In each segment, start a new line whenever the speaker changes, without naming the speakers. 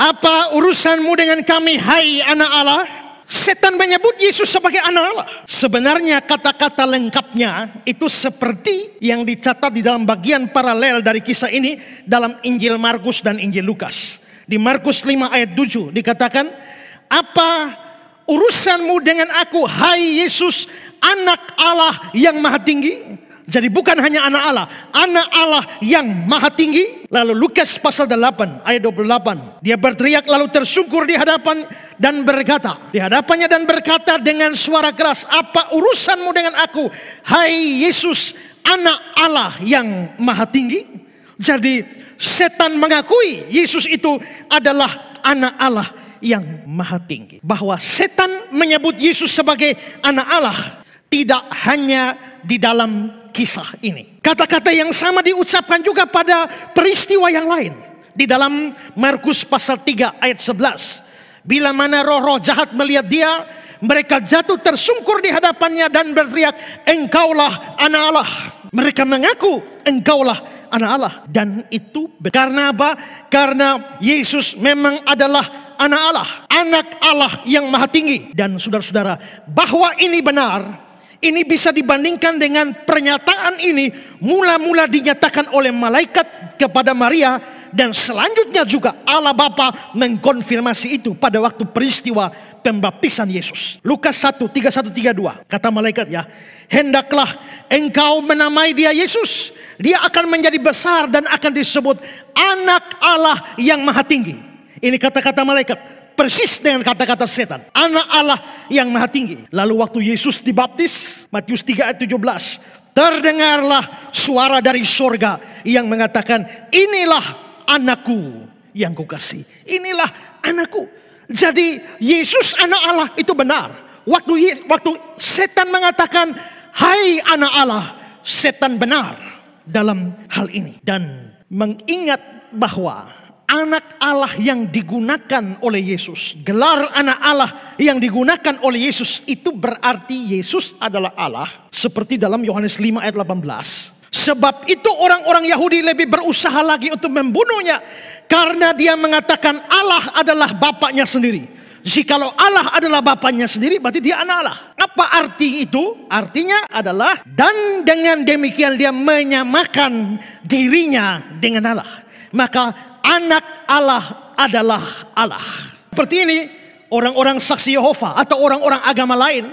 Apa urusanmu dengan kami, hai anak Allah? Setan menyebut Yesus sebagai anak Allah. Sebenarnya kata-kata lengkapnya itu seperti yang dicatat di dalam bagian paralel dari kisah ini dalam Injil Markus dan Injil Lukas. Di Markus 5 ayat 7 dikatakan, "Apa urusanmu dengan aku, hai Yesus, anak Allah yang maha tinggi?" Jadi bukan hanya anak Allah, anak Allah yang maha tinggi. Lalu Lukas pasal 8 ayat 28. Dia berteriak lalu tersungkur di hadapan dan berkata. Di hadapannya dan berkata dengan suara keras. Apa urusanmu dengan aku? Hai Yesus anak Allah yang maha tinggi. Jadi setan mengakui Yesus itu adalah anak Allah yang maha tinggi. Bahwa setan menyebut Yesus sebagai anak Allah. Tidak hanya di dalam kisah ini. Kata-kata yang sama diucapkan juga pada peristiwa yang lain. Di dalam Markus pasal 3 ayat 11. Bila mana roh-roh jahat melihat dia, mereka jatuh tersungkur di hadapannya dan berteriak, Engkaulah anak Allah. Mereka mengaku, Engkaulah anak Allah. Dan itu karena apa? Karena Yesus memang adalah anak Allah. Anak Allah yang maha tinggi. Dan saudara-saudara, bahwa ini benar, ini bisa dibandingkan dengan pernyataan ini mula-mula dinyatakan oleh malaikat kepada Maria dan selanjutnya juga Allah Bapa mengkonfirmasi itu pada waktu peristiwa pembaptisan Yesus. Lukas 1 31 32 kata malaikat ya, hendaklah engkau menamai dia Yesus. Dia akan menjadi besar dan akan disebut anak Allah yang maha tinggi. Ini kata-kata malaikat Persis dengan kata-kata setan. Anak Allah yang maha tinggi. Lalu waktu Yesus dibaptis, Matius 3 ayat 17. Terdengarlah suara dari sorga yang mengatakan, inilah anakku yang kukasih. Inilah anakku. Jadi Yesus anak Allah itu benar. Waktu waktu setan mengatakan, hai anak Allah, setan benar dalam hal ini. Dan mengingat bahwa anak Allah yang digunakan oleh Yesus. Gelar anak Allah yang digunakan oleh Yesus itu berarti Yesus adalah Allah seperti dalam Yohanes 5 ayat 18. Sebab itu orang-orang Yahudi lebih berusaha lagi untuk membunuhnya karena dia mengatakan Allah adalah bapaknya sendiri. Jikalau Allah adalah bapaknya sendiri berarti dia anak Allah. Apa arti itu? Artinya adalah dan dengan demikian dia menyamakan dirinya dengan Allah. Maka anak Allah adalah Allah. Seperti ini orang-orang saksi Yehova atau orang-orang agama lain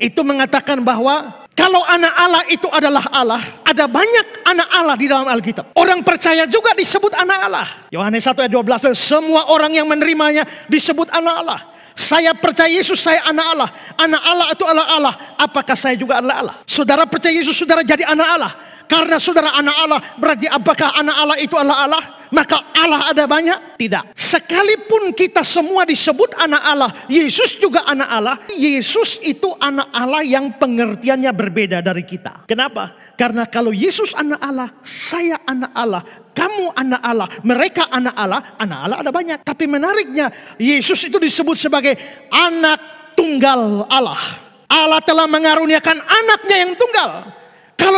itu mengatakan bahwa kalau anak Allah itu adalah Allah, ada banyak anak Allah di dalam Alkitab. Orang percaya juga disebut anak Allah. Yohanes 1 ayat 12, semua orang yang menerimanya disebut anak Allah. Saya percaya Yesus, saya anak Allah. Anak Allah itu adalah Allah. Apakah saya juga adalah Allah? Saudara percaya Yesus, saudara jadi anak Allah. Karena saudara anak Allah, berarti apakah anak Allah itu Allah Allah? Maka Allah ada banyak? Tidak. Sekalipun kita semua disebut anak Allah, Yesus juga anak Allah. Yesus itu anak Allah yang pengertiannya berbeda dari kita. Kenapa? Karena kalau Yesus anak Allah, saya anak Allah, kamu anak Allah, mereka anak Allah, anak Allah ada banyak. Tapi menariknya, Yesus itu disebut sebagai anak tunggal Allah. Allah telah mengaruniakan anaknya yang tunggal.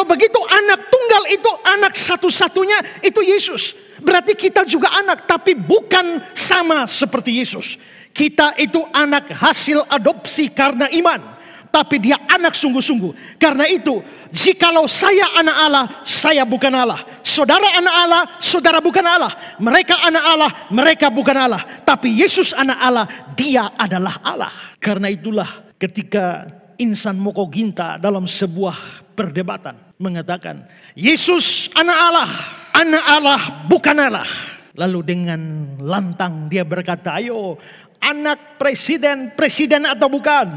Kalau begitu anak tunggal itu anak satu-satunya itu Yesus. Berarti kita juga anak tapi bukan sama seperti Yesus. Kita itu anak hasil adopsi karena iman. Tapi dia anak sungguh-sungguh. Karena itu, jikalau saya anak Allah, saya bukan Allah. Saudara anak Allah, saudara bukan Allah. Mereka anak Allah, mereka bukan Allah. Tapi Yesus anak Allah, dia adalah Allah. Karena itulah ketika insan mokoginta dalam sebuah perdebatan mengatakan, Yesus anak Allah, anak Allah bukan Allah. Lalu dengan lantang dia berkata, ayo anak presiden, presiden atau bukan?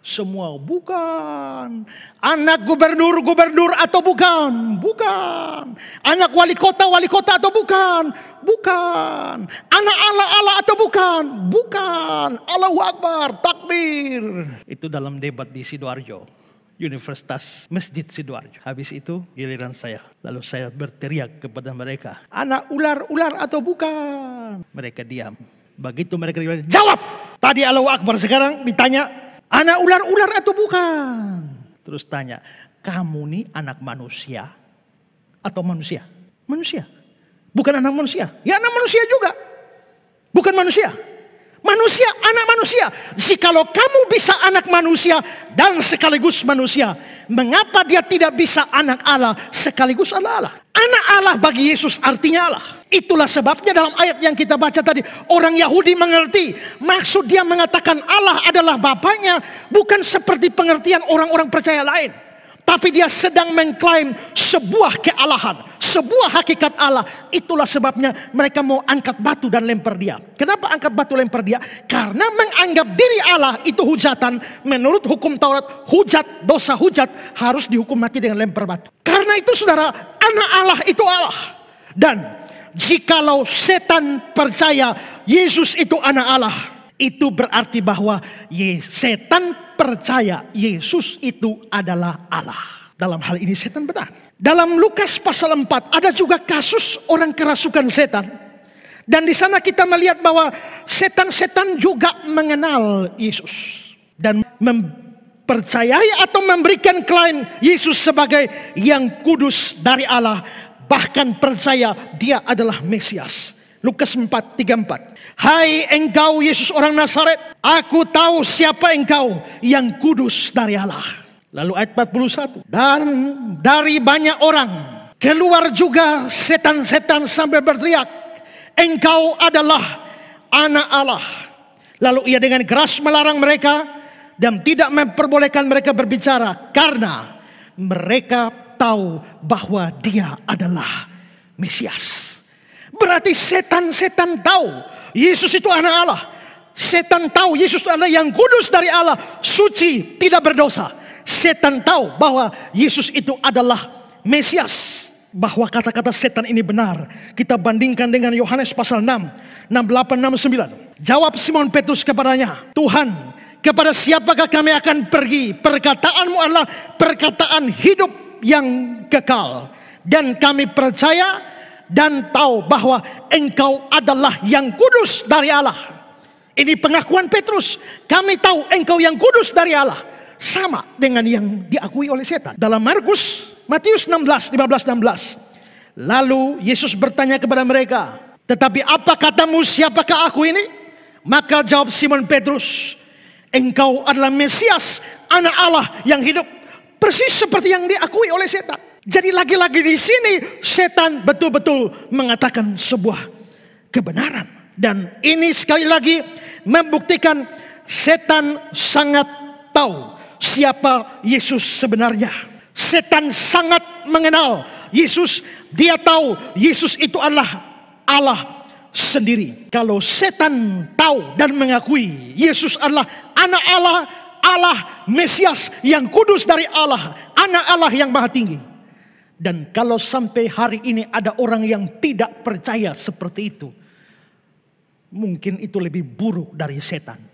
Semua bukan. Anak gubernur, gubernur atau bukan? Bukan. Anak wali kota, wali kota atau bukan? Bukan. Anak Allah, Allah atau bukan? Bukan. Allah wabar takbir. Itu dalam debat di Sidoarjo. Universitas Masjid Sidoarjo. Habis itu giliran saya. Lalu saya berteriak kepada mereka, anak ular-ular atau bukan? Mereka diam. Begitu mereka diam. jawab! Tadi Allahu Akbar sekarang ditanya, anak ular-ular atau bukan? Terus tanya, kamu nih anak manusia atau manusia? Manusia. Bukan anak manusia. Ya anak manusia juga. Bukan manusia. Manusia, anak manusia. Jikalau kamu bisa anak manusia dan sekaligus manusia, mengapa dia tidak bisa anak Allah sekaligus Allah Allah? Anak Allah bagi Yesus artinya Allah. Itulah sebabnya dalam ayat yang kita baca tadi, orang Yahudi mengerti maksud dia mengatakan Allah adalah bapaknya bukan seperti pengertian orang-orang percaya lain. Tapi dia sedang mengklaim sebuah kealahan, sebuah hakikat Allah. Itulah sebabnya mereka mau angkat batu dan lempar dia. Kenapa angkat batu lempar dia? Karena menganggap diri Allah itu hujatan. Menurut hukum Taurat, hujat, dosa hujat harus dihukum mati dengan lempar batu. Karena itu saudara, anak Allah itu Allah. Dan jikalau setan percaya Yesus itu anak Allah, itu berarti bahwa setan percaya Yesus itu adalah Allah. Dalam hal ini setan benar. Dalam Lukas pasal 4 ada juga kasus orang kerasukan setan. Dan di sana kita melihat bahwa setan-setan juga mengenal Yesus. Dan mempercayai atau memberikan klien Yesus sebagai yang kudus dari Allah. Bahkan percaya dia adalah Mesias Lukas 4:34. Hai engkau Yesus orang Nazaret, aku tahu siapa engkau yang kudus dari Allah. Lalu ayat 41. Dan dari banyak orang keluar juga setan-setan sampai berteriak, engkau adalah anak Allah. Lalu ia dengan keras melarang mereka dan tidak memperbolehkan mereka berbicara karena mereka tahu bahwa dia adalah Mesias. Berarti setan-setan tahu Yesus itu anak Allah. Setan tahu Yesus itu adalah yang kudus dari Allah, suci, tidak berdosa. Setan tahu bahwa Yesus itu adalah Mesias. Bahwa kata-kata setan ini benar. Kita bandingkan dengan Yohanes pasal 6, 68, 69. Jawab Simon Petrus kepadanya, Tuhan, kepada siapakah kami akan pergi? Perkataanmu adalah perkataan hidup yang kekal. Dan kami percaya dan tahu bahwa engkau adalah yang kudus dari Allah. Ini pengakuan Petrus. Kami tahu engkau yang kudus dari Allah. Sama dengan yang diakui oleh setan. Dalam Markus, Matius 16, 15, 16. Lalu Yesus bertanya kepada mereka, Tetapi apa katamu siapakah aku ini? Maka jawab Simon Petrus, Engkau adalah Mesias, anak Allah yang hidup. Persis seperti yang diakui oleh setan. Jadi lagi-lagi di sini setan betul-betul mengatakan sebuah kebenaran. Dan ini sekali lagi membuktikan setan sangat tahu siapa Yesus sebenarnya. Setan sangat mengenal Yesus. Dia tahu Yesus itu adalah Allah sendiri. Kalau setan tahu dan mengakui Yesus adalah anak Allah, Allah Mesias yang kudus dari Allah, anak Allah yang maha tinggi dan kalau sampai hari ini ada orang yang tidak percaya seperti itu, mungkin itu lebih buruk dari setan.